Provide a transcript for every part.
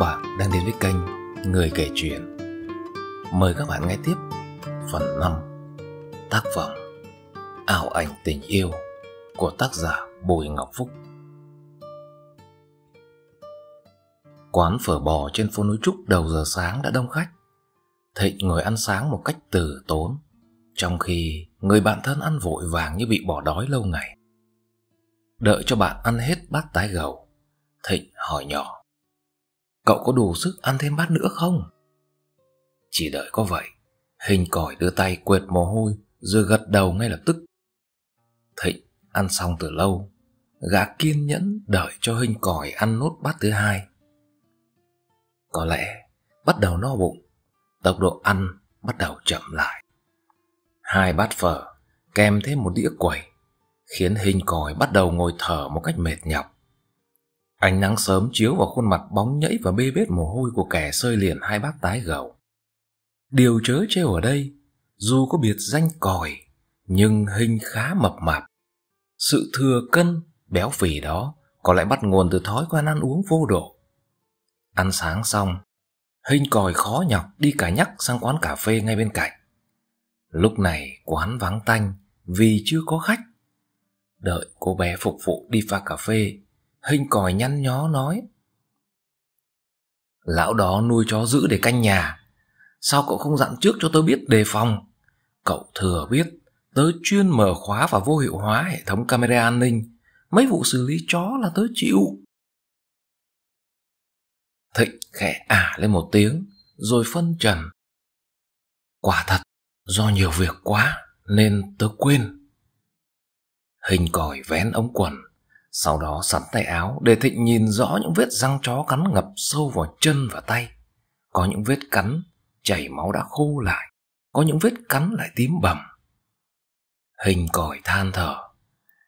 các bạn đang đến với kênh Người kể chuyện. Mời các bạn nghe tiếp phần 5 tác phẩm Ảo ảnh tình yêu của tác giả Bùi Ngọc Phúc. Quán phở bò trên phố núi Trúc đầu giờ sáng đã đông khách. Thịnh ngồi ăn sáng một cách từ tốn, trong khi người bạn thân ăn vội vàng như bị bỏ đói lâu ngày. Đợi cho bạn ăn hết bát tái gầu, Thịnh hỏi nhỏ cậu có đủ sức ăn thêm bát nữa không? Chỉ đợi có vậy, hình còi đưa tay quệt mồ hôi rồi gật đầu ngay lập tức. Thịnh ăn xong từ lâu, gã kiên nhẫn đợi cho hình còi ăn nốt bát thứ hai. Có lẽ bắt đầu no bụng, tốc độ ăn bắt đầu chậm lại. Hai bát phở kèm thêm một đĩa quẩy khiến hình còi bắt đầu ngồi thở một cách mệt nhọc. Ánh nắng sớm chiếu vào khuôn mặt bóng nhẫy và bê bết mồ hôi của kẻ sơi liền hai bác tái gầu. Điều chớ trêu ở đây, dù có biệt danh còi, nhưng hình khá mập mạp. Sự thừa cân, béo phì đó có lẽ bắt nguồn từ thói quen ăn uống vô độ. Ăn sáng xong, hình còi khó nhọc đi cả nhắc sang quán cà phê ngay bên cạnh. Lúc này quán vắng tanh vì chưa có khách. Đợi cô bé phục vụ đi pha cà phê Hình còi nhăn nhó nói Lão đó nuôi chó giữ để canh nhà Sao cậu không dặn trước cho tớ biết đề phòng Cậu thừa biết Tớ chuyên mở khóa và vô hiệu hóa hệ thống camera an ninh Mấy vụ xử lý chó là tớ chịu Thịnh khẽ ả à lên một tiếng Rồi phân trần Quả thật Do nhiều việc quá Nên tớ quên Hình còi vén ống quần sau đó sắn tay áo để Thịnh nhìn rõ những vết răng chó cắn ngập sâu vào chân và tay. Có những vết cắn chảy máu đã khô lại, có những vết cắn lại tím bầm. Hình còi than thở,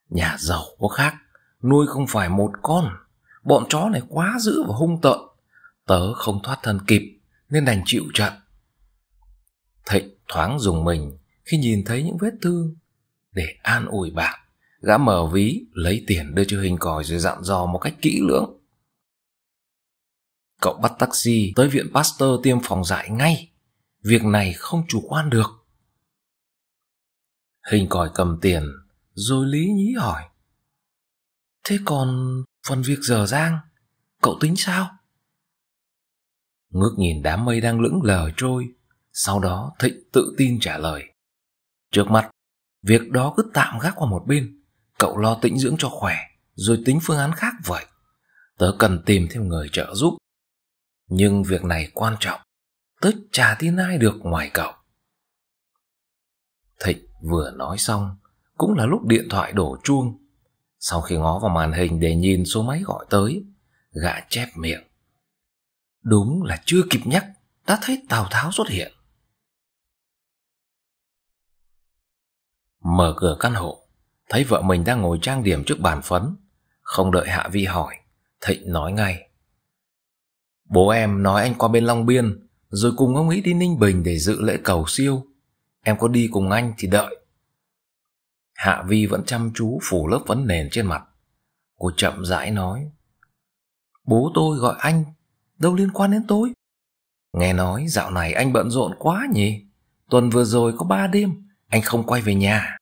nhà giàu có khác, nuôi không phải một con, bọn chó này quá dữ và hung tợn, tớ không thoát thân kịp nên đành chịu trận. Thịnh thoáng dùng mình khi nhìn thấy những vết thương để an ủi bạn Gã mở ví, lấy tiền đưa cho hình còi rồi dặn dò một cách kỹ lưỡng. Cậu bắt taxi tới viện Pasteur tiêm phòng dại ngay. Việc này không chủ quan được. Hình còi cầm tiền, rồi lý nhí hỏi. Thế còn phần việc dở dang, cậu tính sao? Ngước nhìn đám mây đang lững lờ trôi, sau đó Thịnh tự tin trả lời. Trước mắt, việc đó cứ tạm gác qua một bên. Cậu lo tĩnh dưỡng cho khỏe, rồi tính phương án khác vậy. Tớ cần tìm thêm người trợ giúp. Nhưng việc này quan trọng, tớ chả tin ai được ngoài cậu. Thịnh vừa nói xong, cũng là lúc điện thoại đổ chuông. Sau khi ngó vào màn hình để nhìn số máy gọi tới, gã chép miệng. Đúng là chưa kịp nhắc, đã thấy Tào Tháo xuất hiện. Mở cửa căn hộ, thấy vợ mình đang ngồi trang điểm trước bàn phấn. Không đợi Hạ Vi hỏi, Thịnh nói ngay. Bố em nói anh qua bên Long Biên, rồi cùng ông ấy đi Ninh Bình để dự lễ cầu siêu. Em có đi cùng anh thì đợi. Hạ Vi vẫn chăm chú phủ lớp vấn nền trên mặt. Cô chậm rãi nói. Bố tôi gọi anh, đâu liên quan đến tôi. Nghe nói dạo này anh bận rộn quá nhỉ? Tuần vừa rồi có ba đêm, anh không quay về nhà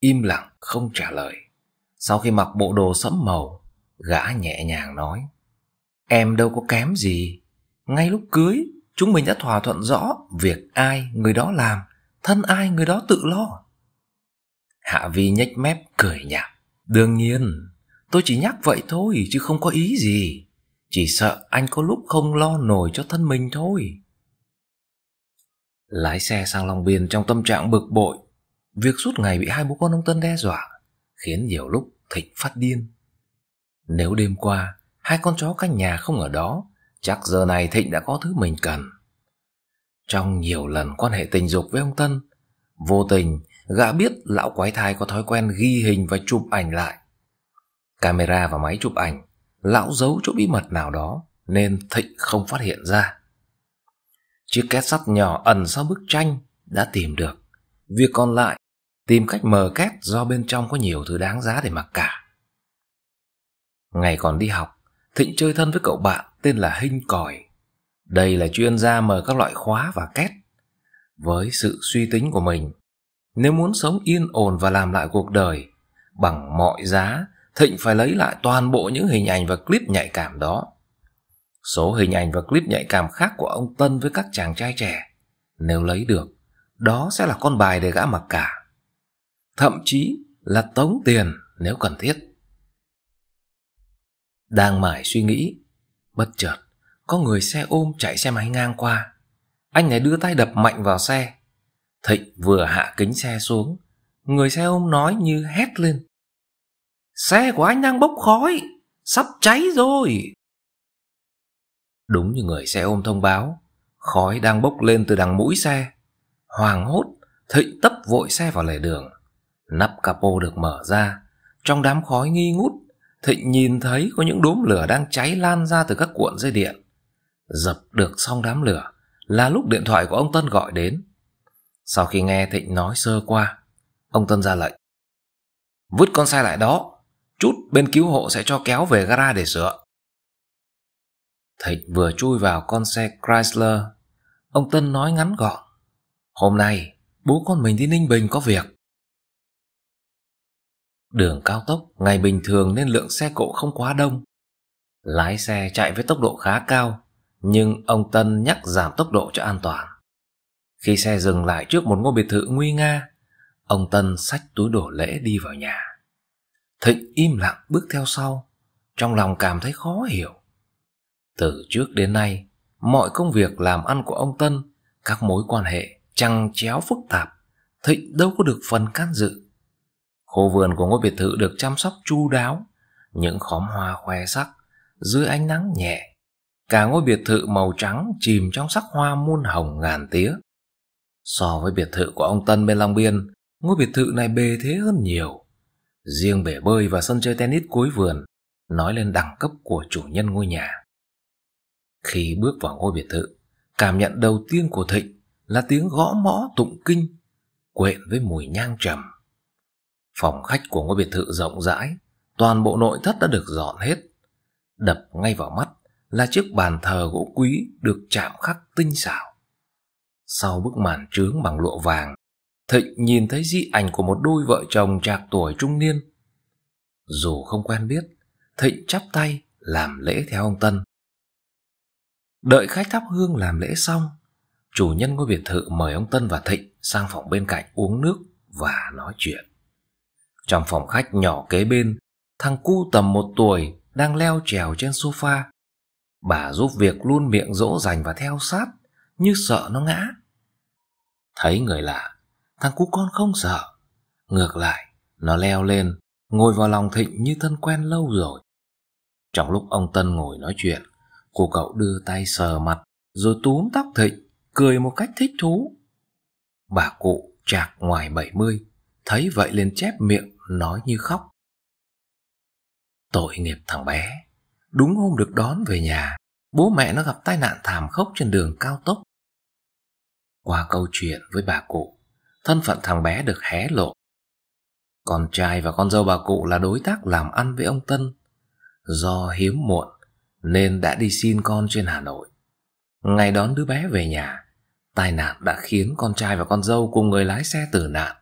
im lặng không trả lời sau khi mặc bộ đồ sẫm màu gã nhẹ nhàng nói em đâu có kém gì ngay lúc cưới chúng mình đã thỏa thuận rõ việc ai người đó làm thân ai người đó tự lo hạ vi nhếch mép cười nhạt đương nhiên tôi chỉ nhắc vậy thôi chứ không có ý gì chỉ sợ anh có lúc không lo nổi cho thân mình thôi lái xe sang long biên trong tâm trạng bực bội Việc suốt ngày bị hai bố con ông Tân đe dọa khiến nhiều lúc Thịnh phát điên. Nếu đêm qua hai con chó canh nhà không ở đó, chắc giờ này Thịnh đã có thứ mình cần. Trong nhiều lần quan hệ tình dục với ông Tân, vô tình gã biết lão quái thai có thói quen ghi hình và chụp ảnh lại. Camera và máy chụp ảnh, lão giấu chỗ bí mật nào đó nên Thịnh không phát hiện ra. Chiếc két sắt nhỏ ẩn sau bức tranh đã tìm được. Việc còn lại tìm cách mờ két do bên trong có nhiều thứ đáng giá để mặc cả. Ngày còn đi học, Thịnh chơi thân với cậu bạn tên là Hinh Còi. Đây là chuyên gia mở các loại khóa và két. Với sự suy tính của mình, nếu muốn sống yên ổn và làm lại cuộc đời, bằng mọi giá, Thịnh phải lấy lại toàn bộ những hình ảnh và clip nhạy cảm đó. Số hình ảnh và clip nhạy cảm khác của ông Tân với các chàng trai trẻ, nếu lấy được, đó sẽ là con bài để gã mặc cả thậm chí là tống tiền nếu cần thiết. Đang mải suy nghĩ, bất chợt có người xe ôm chạy xe máy ngang qua. Anh này đưa tay đập mạnh vào xe. Thịnh vừa hạ kính xe xuống, người xe ôm nói như hét lên. Xe của anh đang bốc khói, sắp cháy rồi. Đúng như người xe ôm thông báo, khói đang bốc lên từ đằng mũi xe. Hoàng hốt, Thịnh tấp vội xe vào lề đường. Nắp capo được mở ra, trong đám khói nghi ngút, Thịnh nhìn thấy có những đốm lửa đang cháy lan ra từ các cuộn dây điện. Dập được xong đám lửa là lúc điện thoại của ông Tân gọi đến. Sau khi nghe Thịnh nói sơ qua, ông Tân ra lệnh. Vứt con xe lại đó, chút bên cứu hộ sẽ cho kéo về gara để sửa. Thịnh vừa chui vào con xe Chrysler, ông Tân nói ngắn gọn. Hôm nay, bố con mình đi Ninh Bình có việc. Đường cao tốc ngày bình thường nên lượng xe cộ không quá đông. Lái xe chạy với tốc độ khá cao, nhưng ông Tân nhắc giảm tốc độ cho an toàn. Khi xe dừng lại trước một ngôi biệt thự nguy nga, ông Tân xách túi đổ lễ đi vào nhà. Thịnh im lặng bước theo sau, trong lòng cảm thấy khó hiểu. Từ trước đến nay, mọi công việc làm ăn của ông Tân, các mối quan hệ chằng chéo phức tạp, Thịnh đâu có được phần can dự. Khu vườn của ngôi biệt thự được chăm sóc chu đáo, những khóm hoa khoe sắc dưới ánh nắng nhẹ. Cả ngôi biệt thự màu trắng chìm trong sắc hoa muôn hồng ngàn tía. So với biệt thự của ông Tân bên Long Biên, ngôi biệt thự này bề thế hơn nhiều. Riêng bể bơi và sân chơi tennis cuối vườn nói lên đẳng cấp của chủ nhân ngôi nhà. Khi bước vào ngôi biệt thự, cảm nhận đầu tiên của Thịnh là tiếng gõ mõ tụng kinh, quện với mùi nhang trầm. Phòng khách của ngôi biệt thự rộng rãi, toàn bộ nội thất đã được dọn hết. Đập ngay vào mắt là chiếc bàn thờ gỗ quý được chạm khắc tinh xảo. Sau bức màn trướng bằng lụa vàng, Thịnh nhìn thấy di ảnh của một đôi vợ chồng trạc tuổi trung niên. Dù không quen biết, Thịnh chắp tay làm lễ theo ông Tân. Đợi khách thắp hương làm lễ xong, chủ nhân ngôi biệt thự mời ông Tân và Thịnh sang phòng bên cạnh uống nước và nói chuyện. Trong phòng khách nhỏ kế bên, thằng cu tầm một tuổi đang leo trèo trên sofa. Bà giúp việc luôn miệng dỗ dành và theo sát, như sợ nó ngã. Thấy người lạ, thằng cu con không sợ. Ngược lại, nó leo lên, ngồi vào lòng Thịnh như thân quen lâu rồi. Trong lúc ông Tân ngồi nói chuyện, cô cậu đưa tay sờ mặt rồi túm tóc Thịnh, cười một cách thích thú. Bà cụ trạc ngoài 70, thấy vậy liền chép miệng nói như khóc. Tội nghiệp thằng bé, đúng hôm được đón về nhà, bố mẹ nó gặp tai nạn thảm khốc trên đường cao tốc. Qua câu chuyện với bà cụ, thân phận thằng bé được hé lộ. Con trai và con dâu bà cụ là đối tác làm ăn với ông Tân. Do hiếm muộn nên đã đi xin con trên Hà Nội. Ngày đón đứa bé về nhà, tai nạn đã khiến con trai và con dâu cùng người lái xe tử nạn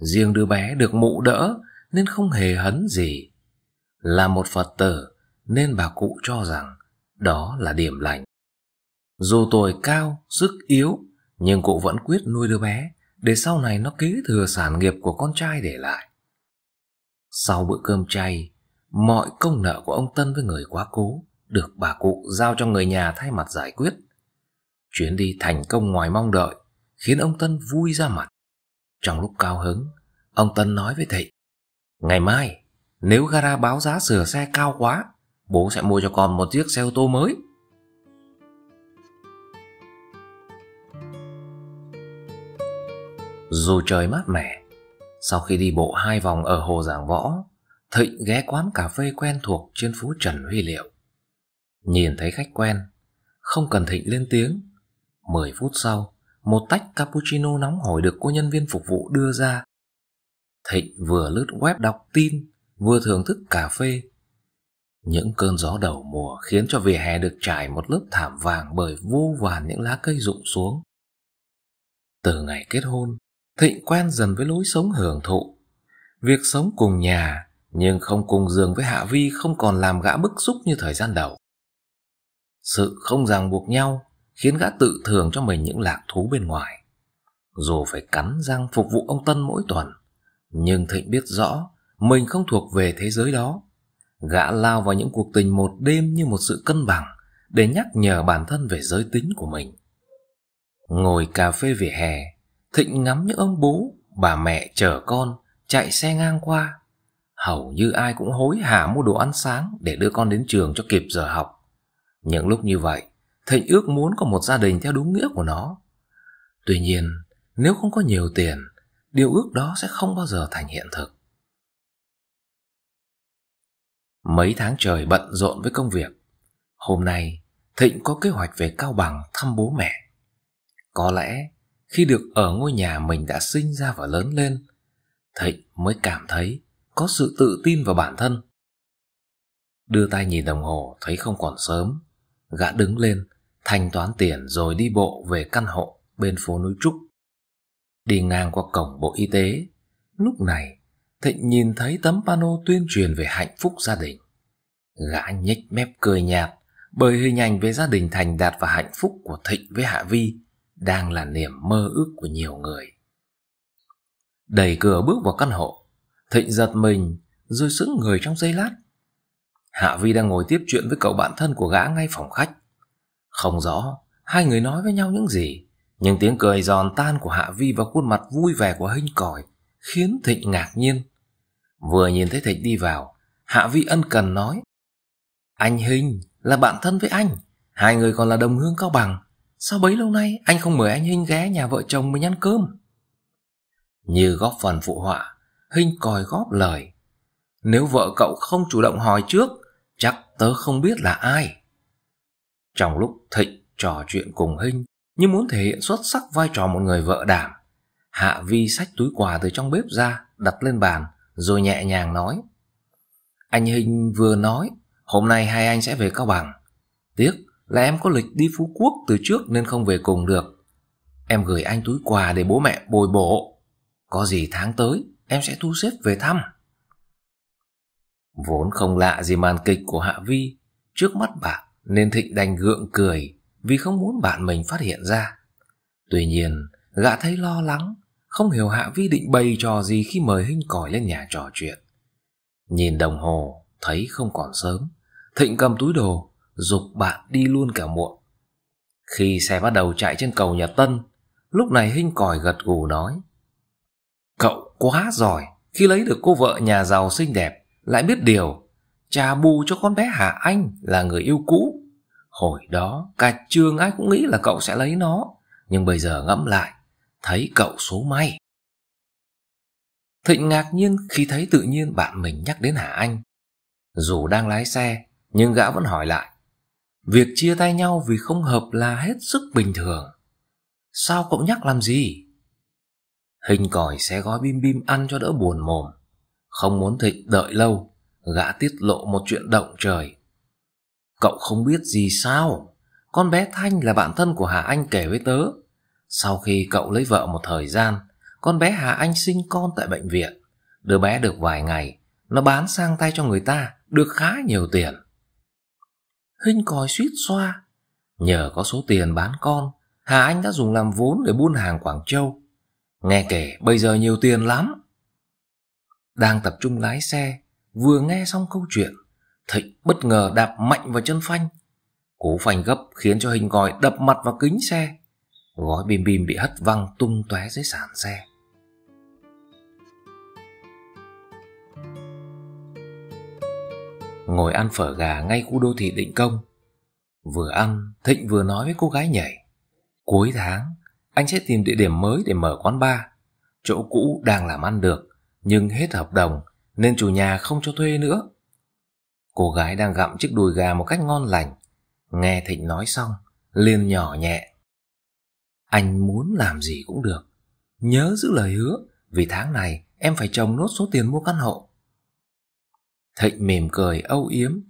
riêng đứa bé được mụ đỡ nên không hề hấn gì là một phật tử nên bà cụ cho rằng đó là điểm lành dù tuổi cao sức yếu nhưng cụ vẫn quyết nuôi đứa bé để sau này nó kế thừa sản nghiệp của con trai để lại sau bữa cơm chay mọi công nợ của ông tân với người quá cố được bà cụ giao cho người nhà thay mặt giải quyết chuyến đi thành công ngoài mong đợi khiến ông tân vui ra mặt trong lúc cao hứng, ông Tân nói với Thịnh. Ngày mai, nếu gara báo giá sửa xe cao quá, bố sẽ mua cho con một chiếc xe ô tô mới. Dù trời mát mẻ, sau khi đi bộ hai vòng ở hồ Giảng Võ, Thịnh ghé quán cà phê quen thuộc trên phố Trần Huy Liệu. Nhìn thấy khách quen, không cần Thịnh lên tiếng, mười phút sau, một tách cappuccino nóng hổi được cô nhân viên phục vụ đưa ra. Thịnh vừa lướt web đọc tin, vừa thưởng thức cà phê. Những cơn gió đầu mùa khiến cho vỉa hè được trải một lớp thảm vàng bởi vô vàn những lá cây rụng xuống. Từ ngày kết hôn, Thịnh quen dần với lối sống hưởng thụ. Việc sống cùng nhà nhưng không cùng giường với Hạ Vi không còn làm gã bức xúc như thời gian đầu. Sự không ràng buộc nhau khiến gã tự thường cho mình những lạc thú bên ngoài. Dù phải cắn răng phục vụ ông Tân mỗi tuần, nhưng Thịnh biết rõ mình không thuộc về thế giới đó. Gã lao vào những cuộc tình một đêm như một sự cân bằng để nhắc nhở bản thân về giới tính của mình. Ngồi cà phê vỉa hè, Thịnh ngắm những ông bố, bà mẹ chở con chạy xe ngang qua. Hầu như ai cũng hối hả mua đồ ăn sáng để đưa con đến trường cho kịp giờ học. Những lúc như vậy, Thịnh ước muốn có một gia đình theo đúng nghĩa của nó. Tuy nhiên, nếu không có nhiều tiền, điều ước đó sẽ không bao giờ thành hiện thực. Mấy tháng trời bận rộn với công việc, hôm nay Thịnh có kế hoạch về Cao Bằng thăm bố mẹ. Có lẽ khi được ở ngôi nhà mình đã sinh ra và lớn lên, Thịnh mới cảm thấy có sự tự tin vào bản thân. Đưa tay nhìn đồng hồ thấy không còn sớm, gã đứng lên, thanh toán tiền rồi đi bộ về căn hộ bên phố núi Trúc. Đi ngang qua cổng Bộ Y tế, lúc này Thịnh nhìn thấy tấm pano tuyên truyền về hạnh phúc gia đình. Gã nhếch mép cười nhạt, bởi hình ảnh về gia đình thành đạt và hạnh phúc của Thịnh với Hạ Vi đang là niềm mơ ước của nhiều người. Đẩy cửa bước vào căn hộ, Thịnh giật mình rồi sững người trong giây lát. Hạ Vi đang ngồi tiếp chuyện với cậu bạn thân của gã ngay phòng khách. Không rõ hai người nói với nhau những gì, nhưng tiếng cười giòn tan của Hạ Vi và khuôn mặt vui vẻ của Hinh Còi khiến Thịnh ngạc nhiên. Vừa nhìn thấy Thịnh đi vào, Hạ Vi ân cần nói. Anh Hinh là bạn thân với anh, hai người còn là đồng hương cao bằng. Sao bấy lâu nay anh không mời anh Hinh ghé nhà vợ chồng mình ăn cơm? Như góp phần phụ họa, Hinh còi góp lời. Nếu vợ cậu không chủ động hỏi trước, chắc tớ không biết là ai. Trong lúc Thịnh trò chuyện cùng Hinh như muốn thể hiện xuất sắc vai trò một người vợ đảm, Hạ Vi xách túi quà từ trong bếp ra, đặt lên bàn, rồi nhẹ nhàng nói. Anh Hinh vừa nói, hôm nay hai anh sẽ về Cao Bằng. Tiếc là em có lịch đi Phú Quốc từ trước nên không về cùng được. Em gửi anh túi quà để bố mẹ bồi bổ. Có gì tháng tới, em sẽ thu xếp về thăm. Vốn không lạ gì màn kịch của Hạ Vi, trước mắt bà nên Thịnh đành gượng cười vì không muốn bạn mình phát hiện ra. Tuy nhiên, gã thấy lo lắng, không hiểu Hạ Vi định bày trò gì khi mời Hinh Còi lên nhà trò chuyện. Nhìn đồng hồ, thấy không còn sớm, Thịnh cầm túi đồ, dục bạn đi luôn cả muộn. Khi xe bắt đầu chạy trên cầu Nhật Tân, lúc này Hinh Còi gật gù nói. Cậu quá giỏi khi lấy được cô vợ nhà giàu xinh đẹp, lại biết điều Trà bù cho con bé Hà Anh là người yêu cũ Hồi đó cả trường ai cũng nghĩ là cậu sẽ lấy nó Nhưng bây giờ ngẫm lại Thấy cậu số may Thịnh ngạc nhiên khi thấy tự nhiên bạn mình nhắc đến Hà Anh Dù đang lái xe Nhưng gã vẫn hỏi lại Việc chia tay nhau vì không hợp là hết sức bình thường Sao cậu nhắc làm gì? Hình còi xe gói bim bim ăn cho đỡ buồn mồm Không muốn Thịnh đợi lâu gã tiết lộ một chuyện động trời. Cậu không biết gì sao? Con bé Thanh là bạn thân của Hà Anh kể với tớ. Sau khi cậu lấy vợ một thời gian, con bé Hà Anh sinh con tại bệnh viện. Đứa bé được vài ngày, nó bán sang tay cho người ta, được khá nhiều tiền. Hinh còi suýt xoa. Nhờ có số tiền bán con, Hà Anh đã dùng làm vốn để buôn hàng Quảng Châu. Nghe kể bây giờ nhiều tiền lắm. Đang tập trung lái xe, Vừa nghe xong câu chuyện, Thịnh bất ngờ đạp mạnh vào chân phanh. Cú phanh gấp khiến cho hình gòi đập mặt vào kính xe. Gói bim bim bị hất văng tung tóe dưới sàn xe. Ngồi ăn phở gà ngay khu đô thị định công. Vừa ăn, Thịnh vừa nói với cô gái nhảy. Cuối tháng, anh sẽ tìm địa điểm mới để mở quán bar. Chỗ cũ đang làm ăn được, nhưng hết hợp đồng nên chủ nhà không cho thuê nữa. Cô gái đang gặm chiếc đùi gà một cách ngon lành, nghe Thịnh nói xong, liền nhỏ nhẹ. Anh muốn làm gì cũng được, nhớ giữ lời hứa, vì tháng này em phải trồng nốt số tiền mua căn hộ. Thịnh mỉm cười âu yếm,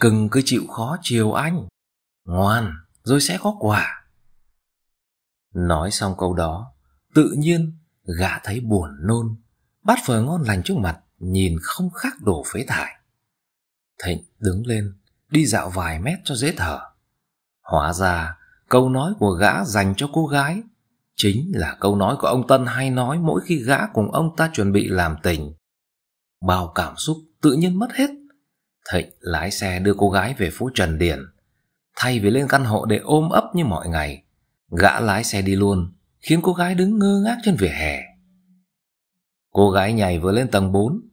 cưng cứ chịu khó chiều anh, ngoan rồi sẽ có quả. Nói xong câu đó, tự nhiên gã thấy buồn nôn, bát phở ngon lành trước mặt nhìn không khác đổ phế thải. Thịnh đứng lên, đi dạo vài mét cho dễ thở. Hóa ra, câu nói của gã dành cho cô gái chính là câu nói của ông Tân hay nói mỗi khi gã cùng ông ta chuẩn bị làm tình. Bao cảm xúc tự nhiên mất hết. Thịnh lái xe đưa cô gái về phố Trần Điển. Thay vì lên căn hộ để ôm ấp như mọi ngày, gã lái xe đi luôn, khiến cô gái đứng ngơ ngác trên vỉa hè. Cô gái nhảy vừa lên tầng 4,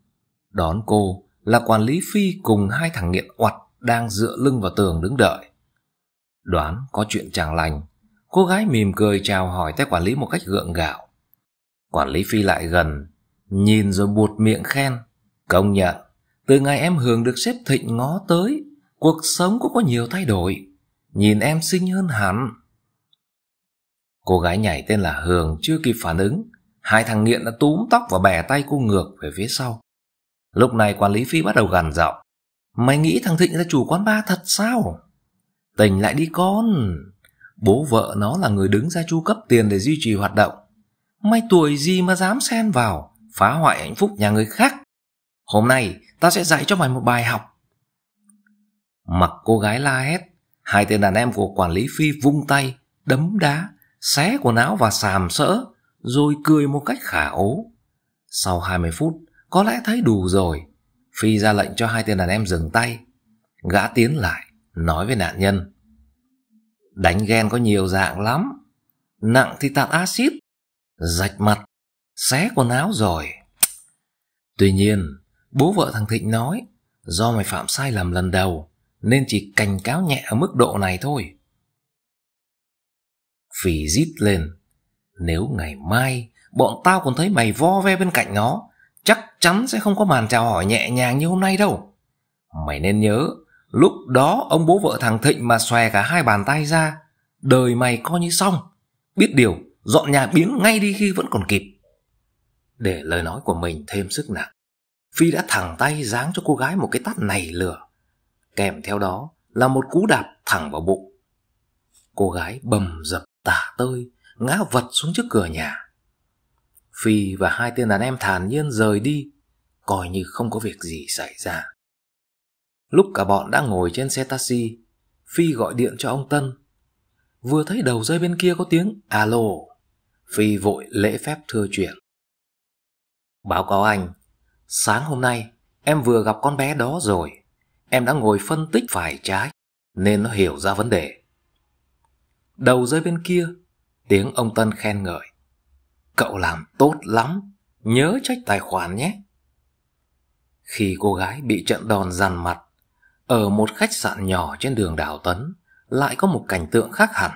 Đón cô là quản lý Phi cùng hai thằng nghiện oặt đang dựa lưng vào tường đứng đợi. Đoán có chuyện chẳng lành, cô gái mỉm cười chào hỏi tay quản lý một cách gượng gạo. Quản lý Phi lại gần, nhìn rồi buột miệng khen. Công nhận, từ ngày em Hường được xếp thịnh ngó tới, cuộc sống cũng có nhiều thay đổi. Nhìn em xinh hơn hẳn. Cô gái nhảy tên là Hường chưa kịp phản ứng, hai thằng nghiện đã túm tóc và bẻ tay cô ngược về phía sau. Lúc này quản lý phi bắt đầu gằn giọng Mày nghĩ thằng Thịnh là chủ quán ba thật sao? Tỉnh lại đi con Bố vợ nó là người đứng ra chu cấp tiền để duy trì hoạt động Mày tuổi gì mà dám xen vào Phá hoại hạnh phúc nhà người khác Hôm nay ta sẽ dạy cho mày một bài học Mặc cô gái la hét Hai tên đàn em của quản lý phi vung tay Đấm đá Xé quần áo và sàm sỡ Rồi cười một cách khả ố Sau 20 phút có lẽ thấy đủ rồi Phi ra lệnh cho hai tên đàn em dừng tay Gã tiến lại Nói với nạn nhân Đánh ghen có nhiều dạng lắm Nặng thì tạt axit Rạch mặt Xé quần áo rồi Tuy nhiên Bố vợ thằng Thịnh nói Do mày phạm sai lầm lần đầu Nên chỉ cảnh cáo nhẹ ở mức độ này thôi Phì rít lên Nếu ngày mai Bọn tao còn thấy mày vo ve bên cạnh nó chắc chắn sẽ không có màn chào hỏi nhẹ nhàng như hôm nay đâu. Mày nên nhớ, lúc đó ông bố vợ thằng Thịnh mà xòe cả hai bàn tay ra, đời mày coi như xong. Biết điều, dọn nhà biến ngay đi khi vẫn còn kịp. Để lời nói của mình thêm sức nặng, Phi đã thẳng tay giáng cho cô gái một cái tát này lửa. Kèm theo đó là một cú đạp thẳng vào bụng. Cô gái bầm dập tả tơi, ngã vật xuống trước cửa nhà. Phi và hai tên đàn em thản nhiên rời đi, coi như không có việc gì xảy ra. Lúc cả bọn đã ngồi trên xe taxi, Phi gọi điện cho ông Tân. Vừa thấy đầu dây bên kia có tiếng alo, Phi vội lễ phép thưa chuyện. Báo cáo anh, sáng hôm nay em vừa gặp con bé đó rồi. Em đã ngồi phân tích phải trái, nên nó hiểu ra vấn đề. Đầu dây bên kia, tiếng ông Tân khen ngợi. Cậu làm tốt lắm, nhớ trách tài khoản nhé. Khi cô gái bị trận đòn dằn mặt, ở một khách sạn nhỏ trên đường Đào Tấn lại có một cảnh tượng khác hẳn.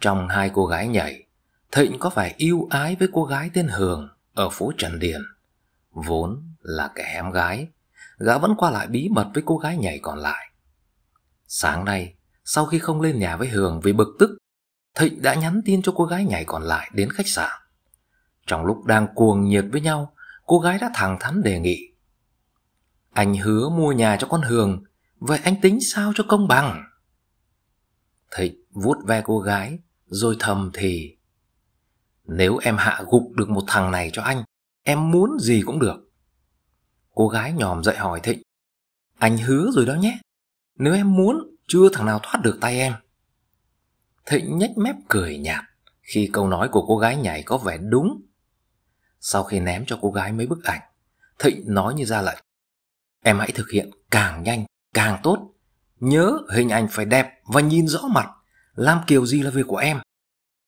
Trong hai cô gái nhảy, Thịnh có vẻ yêu ái với cô gái tên Hường ở phố Trần Điền. Vốn là kẻ em gái, gã vẫn qua lại bí mật với cô gái nhảy còn lại. Sáng nay, sau khi không lên nhà với Hường vì bực tức, Thịnh đã nhắn tin cho cô gái nhảy còn lại đến khách sạn. Trong lúc đang cuồng nhiệt với nhau, cô gái đã thẳng thắn đề nghị. Anh hứa mua nhà cho con Hường, vậy anh tính sao cho công bằng? Thịnh vuốt ve cô gái, rồi thầm thì. Nếu em hạ gục được một thằng này cho anh, em muốn gì cũng được. Cô gái nhòm dậy hỏi Thịnh. Anh hứa rồi đó nhé. Nếu em muốn, chưa thằng nào thoát được tay em. Thịnh nhếch mép cười nhạt khi câu nói của cô gái nhảy có vẻ đúng. Sau khi ném cho cô gái mấy bức ảnh, Thịnh nói như ra lệnh. Em hãy thực hiện càng nhanh, càng tốt. Nhớ hình ảnh phải đẹp và nhìn rõ mặt. Làm kiểu gì là việc của em.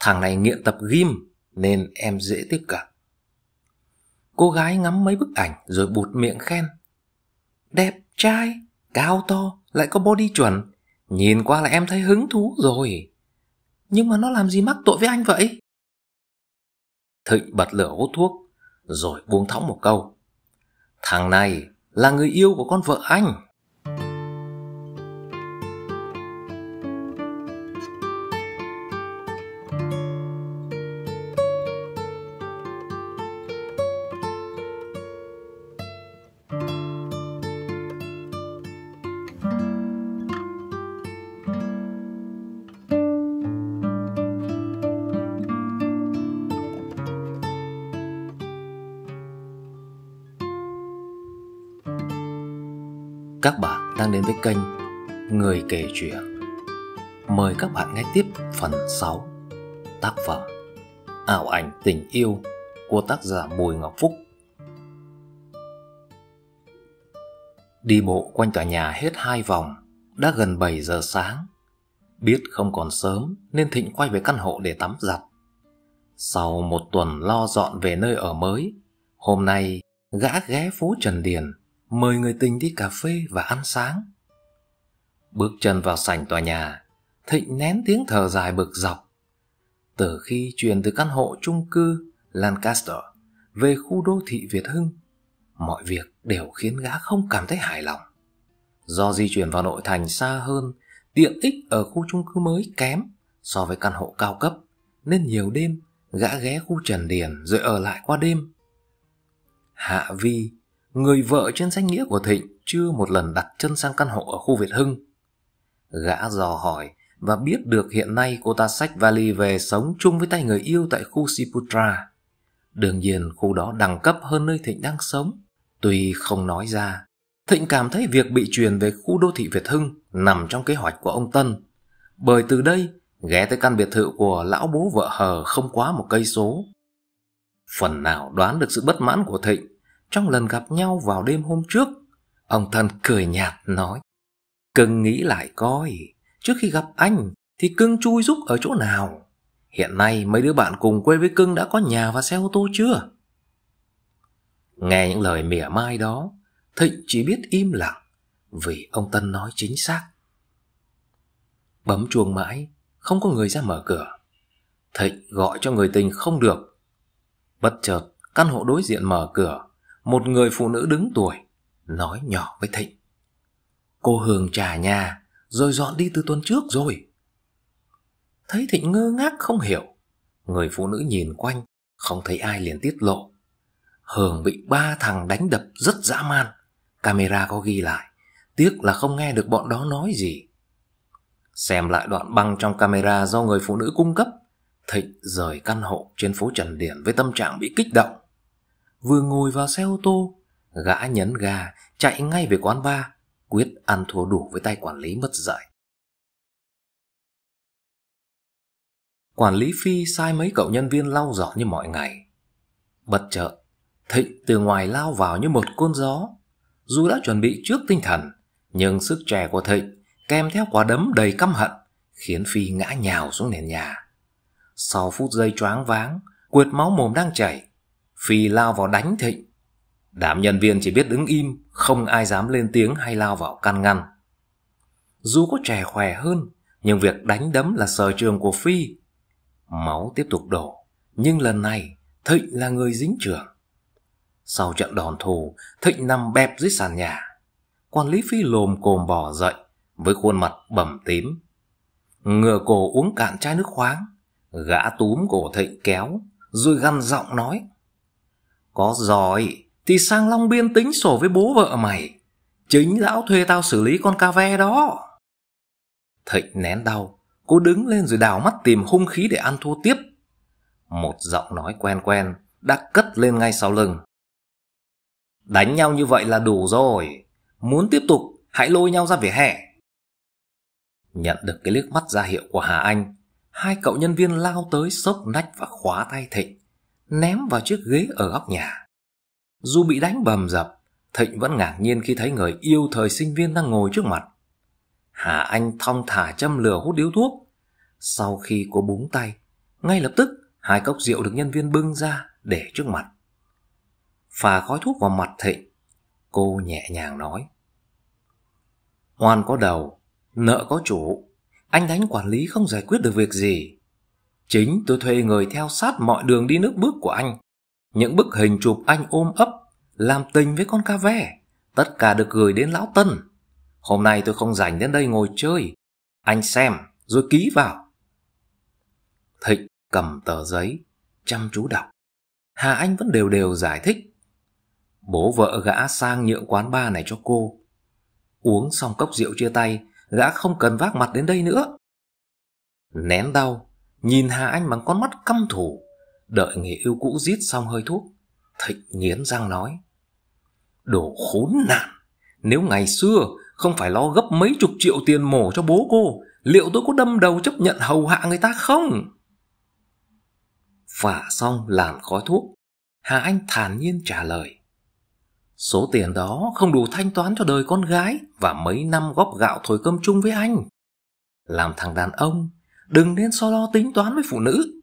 Thằng này nghiện tập gym nên em dễ tiếp cận. Cô gái ngắm mấy bức ảnh rồi bụt miệng khen. Đẹp trai, cao to, lại có body chuẩn. Nhìn qua là em thấy hứng thú rồi. Nhưng mà nó làm gì mắc tội với anh vậy? Thịnh bật lửa hút thuốc, rồi buông thõng một câu. Thằng này là người yêu của con vợ anh. Các bạn đang đến với kênh Người kể chuyện Mời các bạn nghe tiếp phần 6 Tác phẩm Ảo ảnh tình yêu của tác giả Bùi Ngọc Phúc Đi bộ quanh tòa nhà hết hai vòng Đã gần 7 giờ sáng Biết không còn sớm nên Thịnh quay về căn hộ để tắm giặt Sau một tuần lo dọn về nơi ở mới Hôm nay gã ghé phố Trần Điền mời người tình đi cà phê và ăn sáng. Bước chân vào sảnh tòa nhà, Thịnh nén tiếng thở dài bực dọc. Từ khi chuyển từ căn hộ chung cư Lancaster về khu đô thị Việt Hưng, mọi việc đều khiến gã không cảm thấy hài lòng. Do di chuyển vào nội thành xa hơn, tiện ích ở khu chung cư mới kém so với căn hộ cao cấp, nên nhiều đêm gã ghé khu Trần Điền rồi ở lại qua đêm. Hạ Vi người vợ trên danh nghĩa của Thịnh chưa một lần đặt chân sang căn hộ ở khu Việt Hưng. Gã dò hỏi và biết được hiện nay cô ta xách vali về sống chung với tay người yêu tại khu Siputra. Đương nhiên khu đó đẳng cấp hơn nơi Thịnh đang sống. Tuy không nói ra, Thịnh cảm thấy việc bị truyền về khu đô thị Việt Hưng nằm trong kế hoạch của ông Tân. Bởi từ đây, ghé tới căn biệt thự của lão bố vợ hờ không quá một cây số. Phần nào đoán được sự bất mãn của Thịnh, trong lần gặp nhau vào đêm hôm trước. Ông thần cười nhạt nói, cưng nghĩ lại coi, trước khi gặp anh thì cưng chui giúp ở chỗ nào? Hiện nay mấy đứa bạn cùng quê với cưng đã có nhà và xe ô tô chưa? Nghe những lời mỉa mai đó, Thịnh chỉ biết im lặng vì ông Tân nói chính xác. Bấm chuông mãi, không có người ra mở cửa. Thịnh gọi cho người tình không được. Bất chợt, căn hộ đối diện mở cửa, một người phụ nữ đứng tuổi, nói nhỏ với Thịnh. Cô Hường trả nhà, rồi dọn đi từ tuần trước rồi. Thấy Thịnh ngơ ngác không hiểu, người phụ nữ nhìn quanh, không thấy ai liền tiết lộ. Hường bị ba thằng đánh đập rất dã man, camera có ghi lại, tiếc là không nghe được bọn đó nói gì. Xem lại đoạn băng trong camera do người phụ nữ cung cấp, Thịnh rời căn hộ trên phố Trần Điển với tâm trạng bị kích động vừa ngồi vào xe ô tô gã nhấn ga chạy ngay về quán bar quyết ăn thua đủ với tay quản lý mất dạy quản lý phi sai mấy cậu nhân viên lau dọn như mọi ngày bất chợt thịnh từ ngoài lao vào như một cơn gió dù đã chuẩn bị trước tinh thần nhưng sức trẻ của thịnh kèm theo quả đấm đầy căm hận khiến phi ngã nhào xuống nền nhà sau phút giây choáng váng quệt máu mồm đang chảy Phi lao vào đánh Thịnh. Đám nhân viên chỉ biết đứng im, không ai dám lên tiếng hay lao vào can ngăn. Dù có trẻ khỏe hơn, nhưng việc đánh đấm là sở trường của Phi. Máu tiếp tục đổ, nhưng lần này Thịnh là người dính trưởng. Sau trận đòn thù, Thịnh nằm bẹp dưới sàn nhà. Quản lý Phi lồm cồm bò dậy, với khuôn mặt bầm tím. Ngừa cổ uống cạn chai nước khoáng, gã túm cổ Thịnh kéo, rồi gằn giọng nói. Có giỏi Thì sang Long Biên tính sổ với bố vợ mày Chính lão thuê tao xử lý con ca ve đó Thịnh nén đau Cô đứng lên rồi đào mắt tìm hung khí để ăn thua tiếp Một giọng nói quen quen Đã cất lên ngay sau lưng Đánh nhau như vậy là đủ rồi Muốn tiếp tục Hãy lôi nhau ra vỉa hè Nhận được cái liếc mắt ra hiệu của Hà Anh Hai cậu nhân viên lao tới sốc nách và khóa tay Thịnh ném vào chiếc ghế ở góc nhà. Dù bị đánh bầm dập, Thịnh vẫn ngạc nhiên khi thấy người yêu thời sinh viên đang ngồi trước mặt. Hà Anh thong thả châm lửa hút điếu thuốc. Sau khi cô búng tay, ngay lập tức hai cốc rượu được nhân viên bưng ra để trước mặt. Phà khói thuốc vào mặt Thịnh, cô nhẹ nhàng nói. Oan có đầu, nợ có chủ, anh đánh quản lý không giải quyết được việc gì. Chính tôi thuê người theo sát mọi đường đi nước bước của anh. Những bức hình chụp anh ôm ấp, làm tình với con ca ve, tất cả được gửi đến Lão Tân. Hôm nay tôi không rảnh đến đây ngồi chơi. Anh xem, rồi ký vào. Thịnh cầm tờ giấy, chăm chú đọc. Hà Anh vẫn đều đều giải thích. Bố vợ gã sang nhượng quán bar này cho cô. Uống xong cốc rượu chia tay, gã không cần vác mặt đến đây nữa. Nén đau, nhìn Hà Anh bằng con mắt căm thù, đợi người yêu cũ giết xong hơi thuốc, Thịnh nghiến răng nói. Đồ khốn nạn, nếu ngày xưa không phải lo gấp mấy chục triệu tiền mổ cho bố cô, liệu tôi có đâm đầu chấp nhận hầu hạ người ta không? Phả xong làn khói thuốc, Hà Anh thản nhiên trả lời. Số tiền đó không đủ thanh toán cho đời con gái và mấy năm góp gạo thổi cơm chung với anh. Làm thằng đàn ông, đừng nên so đo tính toán với phụ nữ.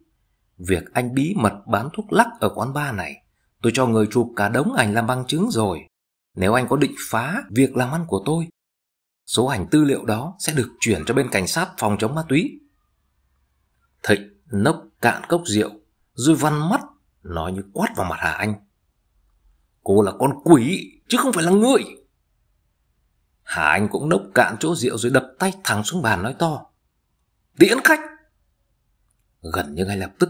Việc anh bí mật bán thuốc lắc ở quán bar này, tôi cho người chụp cả đống ảnh làm bằng chứng rồi. Nếu anh có định phá việc làm ăn của tôi, số ảnh tư liệu đó sẽ được chuyển cho bên cảnh sát phòng chống ma túy. Thịnh nốc cạn cốc rượu, rồi văn mắt, nói như quát vào mặt Hà Anh. Cô là con quỷ, chứ không phải là người. Hà Anh cũng nốc cạn chỗ rượu rồi đập tay thẳng xuống bàn nói to tiễn khách gần như ngay lập tức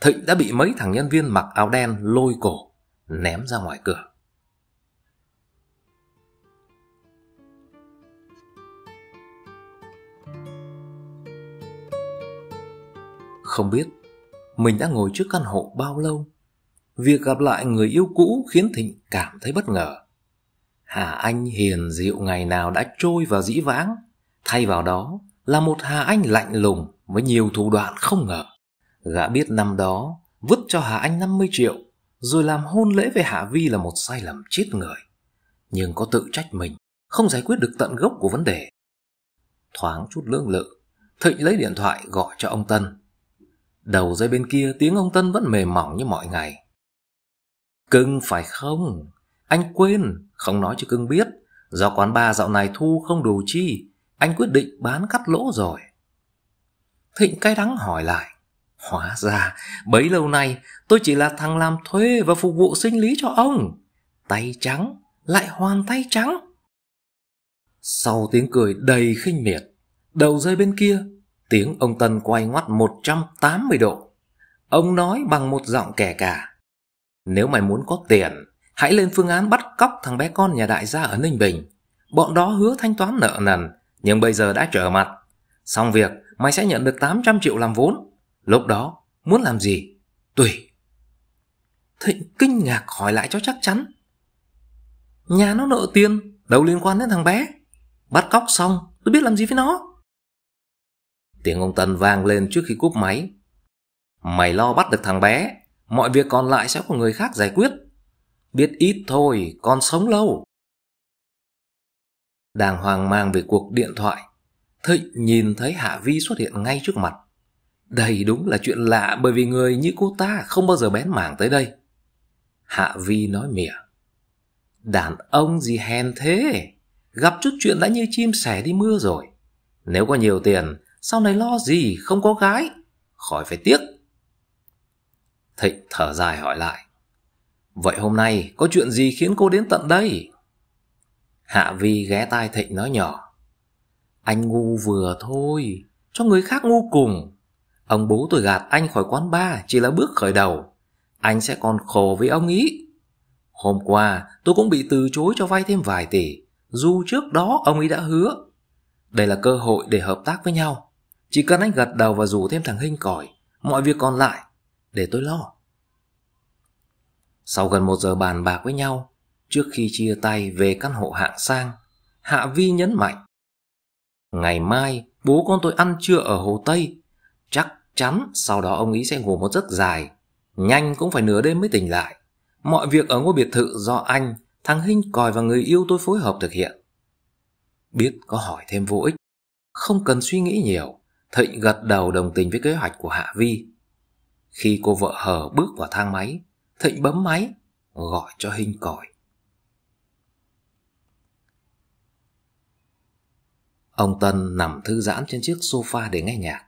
thịnh đã bị mấy thằng nhân viên mặc áo đen lôi cổ ném ra ngoài cửa không biết mình đã ngồi trước căn hộ bao lâu việc gặp lại người yêu cũ khiến thịnh cảm thấy bất ngờ hà anh hiền dịu ngày nào đã trôi vào dĩ vãng thay vào đó là một Hà Anh lạnh lùng với nhiều thủ đoạn không ngờ. Gã biết năm đó vứt cho Hà Anh 50 triệu rồi làm hôn lễ với Hạ Vi là một sai lầm chết người. Nhưng có tự trách mình, không giải quyết được tận gốc của vấn đề. Thoáng chút lương lự, Thịnh lấy điện thoại gọi cho ông Tân. Đầu dây bên kia tiếng ông Tân vẫn mềm mỏng như mọi ngày. Cưng phải không? Anh quên, không nói cho cưng biết. Do quán ba dạo này thu không đủ chi, anh quyết định bán cắt lỗ rồi Thịnh cay đắng hỏi lại Hóa ra bấy lâu nay tôi chỉ là thằng làm thuê và phục vụ sinh lý cho ông Tay trắng lại hoàn tay trắng Sau tiếng cười đầy khinh miệt Đầu dây bên kia Tiếng ông Tân quay ngoắt 180 độ Ông nói bằng một giọng kẻ cả Nếu mày muốn có tiền Hãy lên phương án bắt cóc thằng bé con nhà đại gia ở Ninh Bình Bọn đó hứa thanh toán nợ nần nhưng bây giờ đã trở mặt. Xong việc, mày sẽ nhận được 800 triệu làm vốn. Lúc đó, muốn làm gì? Tùy. Thịnh kinh ngạc hỏi lại cho chắc chắn. Nhà nó nợ tiền, đâu liên quan đến thằng bé. Bắt cóc xong, tôi biết làm gì với nó. Tiếng ông Tân vang lên trước khi cúp máy. Mày lo bắt được thằng bé, mọi việc còn lại sẽ của người khác giải quyết. Biết ít thôi, còn sống lâu. Đang hoang mang về cuộc điện thoại, Thịnh nhìn thấy Hạ Vi xuất hiện ngay trước mặt. Đây đúng là chuyện lạ bởi vì người như cô ta không bao giờ bén mảng tới đây. Hạ Vi nói mỉa. Đàn ông gì hèn thế, gặp chút chuyện đã như chim sẻ đi mưa rồi. Nếu có nhiều tiền, sau này lo gì không có gái, khỏi phải tiếc. Thịnh thở dài hỏi lại. Vậy hôm nay có chuyện gì khiến cô đến tận đây? Hạ Vi ghé tai Thịnh nói nhỏ. Anh ngu vừa thôi, cho người khác ngu cùng. Ông bố tôi gạt anh khỏi quán bar chỉ là bước khởi đầu. Anh sẽ còn khổ với ông ý. Hôm qua tôi cũng bị từ chối cho vay thêm vài tỷ. Dù trước đó ông ấy đã hứa. Đây là cơ hội để hợp tác với nhau. Chỉ cần anh gật đầu và rủ thêm thằng Hinh còi. Mọi việc còn lại, để tôi lo. Sau gần một giờ bàn bạc với nhau, Trước khi chia tay về căn hộ hạng sang, Hạ Vi nhấn mạnh. Ngày mai, bố con tôi ăn trưa ở Hồ Tây. Chắc chắn sau đó ông ấy sẽ ngủ một giấc dài. Nhanh cũng phải nửa đêm mới tỉnh lại. Mọi việc ở ngôi biệt thự do anh, thằng Hinh còi và người yêu tôi phối hợp thực hiện. Biết có hỏi thêm vô ích. Không cần suy nghĩ nhiều, Thịnh gật đầu đồng tình với kế hoạch của Hạ Vi. Khi cô vợ hờ bước vào thang máy, Thịnh bấm máy, gọi cho Hinh còi. Ông Tân nằm thư giãn trên chiếc sofa để nghe nhạc.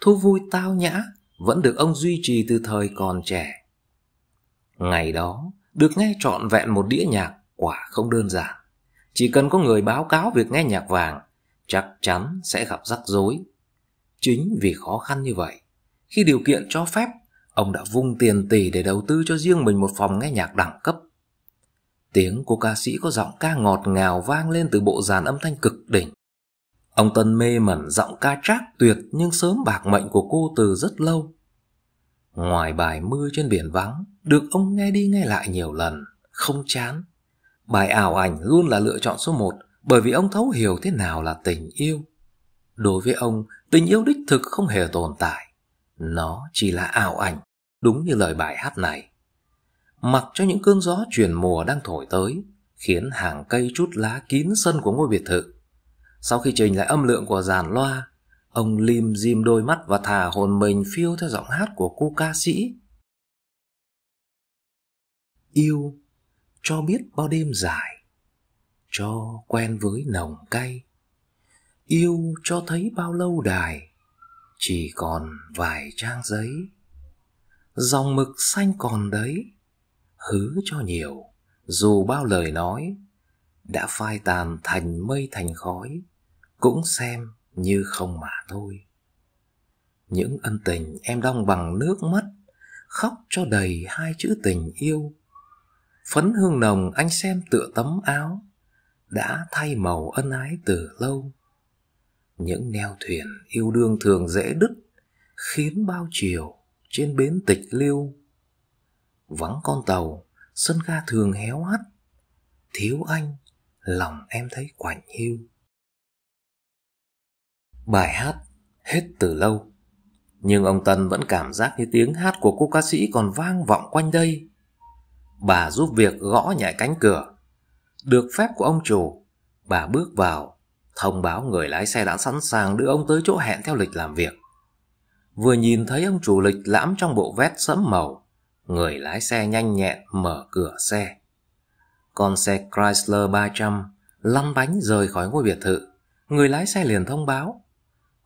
thu vui tao nhã vẫn được ông duy trì từ thời còn trẻ. Ngày đó, được nghe trọn vẹn một đĩa nhạc quả không đơn giản. Chỉ cần có người báo cáo việc nghe nhạc vàng, chắc chắn sẽ gặp rắc rối. Chính vì khó khăn như vậy, khi điều kiện cho phép, ông đã vung tiền tỷ để đầu tư cho riêng mình một phòng nghe nhạc đẳng cấp. Tiếng của ca sĩ có giọng ca ngọt ngào vang lên từ bộ dàn âm thanh cực đỉnh. Ông Tân mê mẩn giọng ca trác tuyệt nhưng sớm bạc mệnh của cô từ rất lâu. Ngoài bài mưa trên biển vắng, được ông nghe đi nghe lại nhiều lần, không chán. Bài ảo ảnh luôn là lựa chọn số một bởi vì ông thấu hiểu thế nào là tình yêu. Đối với ông, tình yêu đích thực không hề tồn tại. Nó chỉ là ảo ảnh, đúng như lời bài hát này. Mặc cho những cơn gió chuyển mùa đang thổi tới, khiến hàng cây chút lá kín sân của ngôi biệt thự sau khi trình lại âm lượng của dàn loa, ông lim dim đôi mắt và thả hồn mình phiêu theo giọng hát của cô ca sĩ. Yêu, cho biết bao đêm dài, cho quen với nồng cay. Yêu cho thấy bao lâu đài, chỉ còn vài trang giấy. Dòng mực xanh còn đấy, hứa cho nhiều, dù bao lời nói, đã phai tàn thành mây thành khói cũng xem như không mà thôi. Những ân tình em đong bằng nước mắt, khóc cho đầy hai chữ tình yêu. Phấn hương nồng anh xem tựa tấm áo, đã thay màu ân ái từ lâu. Những neo thuyền yêu đương thường dễ đứt, khiến bao chiều trên bến tịch liêu. Vắng con tàu, sân ga thường héo hắt, thiếu anh, lòng em thấy quạnh hiu. Bài hát hết từ lâu Nhưng ông Tân vẫn cảm giác như tiếng hát của cô ca sĩ còn vang vọng quanh đây Bà giúp việc gõ nhảy cánh cửa Được phép của ông chủ Bà bước vào Thông báo người lái xe đã sẵn sàng đưa ông tới chỗ hẹn theo lịch làm việc Vừa nhìn thấy ông chủ lịch lãm trong bộ vét sẫm màu Người lái xe nhanh nhẹn mở cửa xe Con xe Chrysler 300 lăn bánh rời khỏi ngôi biệt thự Người lái xe liền thông báo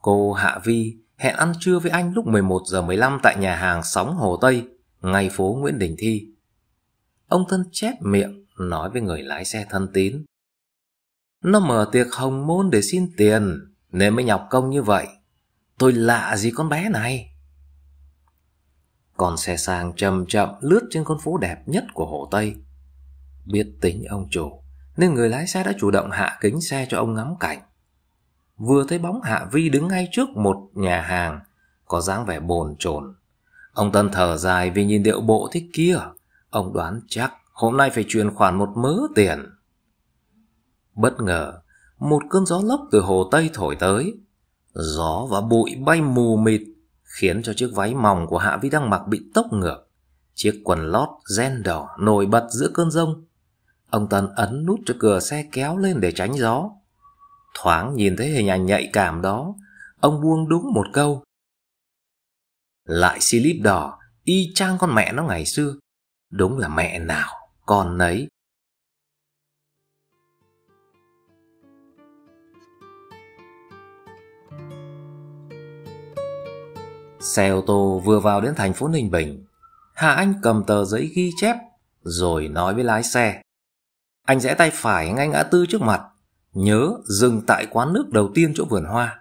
Cô Hạ Vi hẹn ăn trưa với anh lúc 11 giờ 15 tại nhà hàng Sóng Hồ Tây, ngay phố Nguyễn Đình Thi. Ông thân chép miệng nói với người lái xe thân tín. Nó mở tiệc hồng môn để xin tiền, nên mới nhọc công như vậy. Tôi lạ gì con bé này? Con xe sang chậm chậm lướt trên con phố đẹp nhất của Hồ Tây. Biết tính ông chủ, nên người lái xe đã chủ động hạ kính xe cho ông ngắm cảnh vừa thấy bóng Hạ Vi đứng ngay trước một nhà hàng, có dáng vẻ bồn chồn. Ông Tân thở dài vì nhìn điệu bộ thế kia, ông đoán chắc hôm nay phải truyền khoản một mớ tiền. Bất ngờ, một cơn gió lốc từ hồ Tây thổi tới. Gió và bụi bay mù mịt, khiến cho chiếc váy mỏng của Hạ Vi đang mặc bị tốc ngược. Chiếc quần lót ren đỏ nổi bật giữa cơn rông. Ông Tân ấn nút cho cửa xe kéo lên để tránh gió. Thoáng nhìn thấy hình ảnh nhạy cảm đó, ông buông đúng một câu. Lại slip đỏ, y chang con mẹ nó ngày xưa. Đúng là mẹ nào, con nấy. Xe ô tô vừa vào đến thành phố Ninh Bình, Hà Anh cầm tờ giấy ghi chép rồi nói với lái xe. Anh rẽ tay phải ngay ngã tư trước mặt, nhớ dừng tại quán nước đầu tiên chỗ vườn hoa.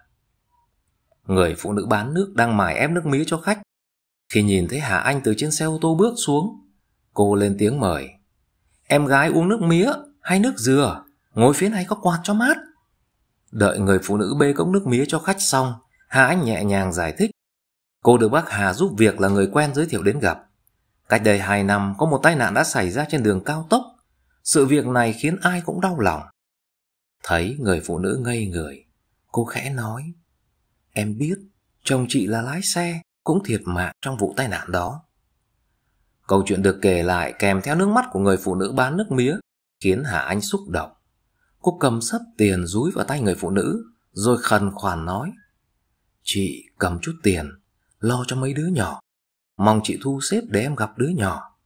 Người phụ nữ bán nước đang mài ép nước mía cho khách. Khi nhìn thấy Hà Anh từ trên xe ô tô bước xuống, cô lên tiếng mời. Em gái uống nước mía hay nước dừa, ngồi phía này có quạt cho mát. Đợi người phụ nữ bê cốc nước mía cho khách xong, Hà Anh nhẹ nhàng giải thích. Cô được bác Hà giúp việc là người quen giới thiệu đến gặp. Cách đây 2 năm có một tai nạn đã xảy ra trên đường cao tốc. Sự việc này khiến ai cũng đau lòng. Thấy người phụ nữ ngây người, cô khẽ nói. Em biết, chồng chị là lái xe, cũng thiệt mạng trong vụ tai nạn đó. Câu chuyện được kể lại kèm theo nước mắt của người phụ nữ bán nước mía, khiến Hà Anh xúc động. Cô cầm sấp tiền dúi vào tay người phụ nữ, rồi khẩn khoản nói. Chị cầm chút tiền, lo cho mấy đứa nhỏ. Mong chị thu xếp để em gặp đứa nhỏ.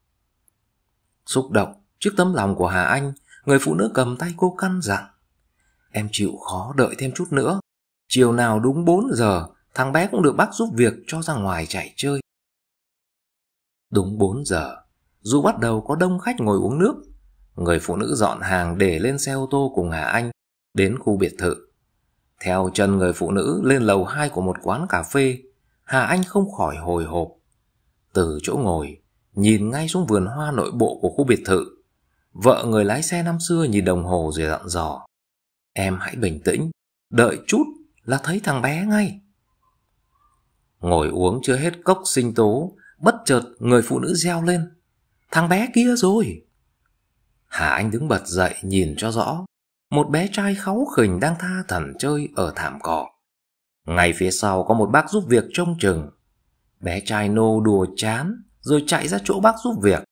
Xúc động trước tấm lòng của Hà Anh, người phụ nữ cầm tay cô căn dặn. Em chịu khó đợi thêm chút nữa. Chiều nào đúng 4 giờ, thằng bé cũng được bác giúp việc cho ra ngoài chạy chơi. Đúng 4 giờ, dù bắt đầu có đông khách ngồi uống nước, người phụ nữ dọn hàng để lên xe ô tô cùng Hà Anh đến khu biệt thự. Theo chân người phụ nữ lên lầu 2 của một quán cà phê, Hà Anh không khỏi hồi hộp. Từ chỗ ngồi, nhìn ngay xuống vườn hoa nội bộ của khu biệt thự. Vợ người lái xe năm xưa nhìn đồng hồ rồi dặn dò. Em hãy bình tĩnh, đợi chút là thấy thằng bé ngay. Ngồi uống chưa hết cốc sinh tố, bất chợt người phụ nữ reo lên. Thằng bé kia rồi. Hà Anh đứng bật dậy nhìn cho rõ. Một bé trai kháu khỉnh đang tha thẩn chơi ở thảm cỏ. Ngay phía sau có một bác giúp việc trông chừng. Bé trai nô đùa chán rồi chạy ra chỗ bác giúp việc.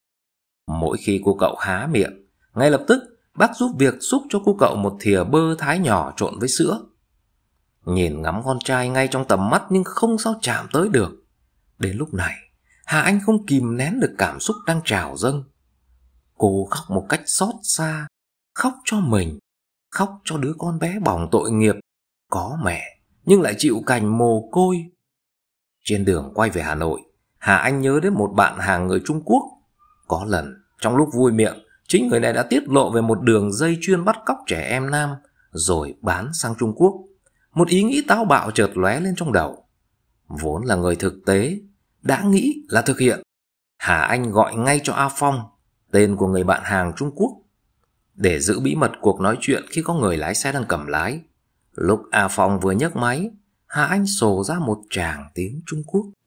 Mỗi khi cô cậu há miệng, ngay lập tức bác giúp việc xúc cho cô cậu một thìa bơ thái nhỏ trộn với sữa. Nhìn ngắm con trai ngay trong tầm mắt nhưng không sao chạm tới được. Đến lúc này, Hà Anh không kìm nén được cảm xúc đang trào dâng. Cô khóc một cách xót xa, khóc cho mình, khóc cho đứa con bé bỏng tội nghiệp, có mẹ nhưng lại chịu cảnh mồ côi. Trên đường quay về Hà Nội, Hà Anh nhớ đến một bạn hàng người Trung Quốc. Có lần, trong lúc vui miệng, Chính người này đã tiết lộ về một đường dây chuyên bắt cóc trẻ em nam rồi bán sang Trung Quốc. Một ý nghĩ táo bạo chợt lóe lên trong đầu. Vốn là người thực tế, đã nghĩ là thực hiện. Hà Anh gọi ngay cho A Phong, tên của người bạn hàng Trung Quốc, để giữ bí mật cuộc nói chuyện khi có người lái xe đang cầm lái. Lúc A Phong vừa nhấc máy, Hà Anh sổ ra một tràng tiếng Trung Quốc.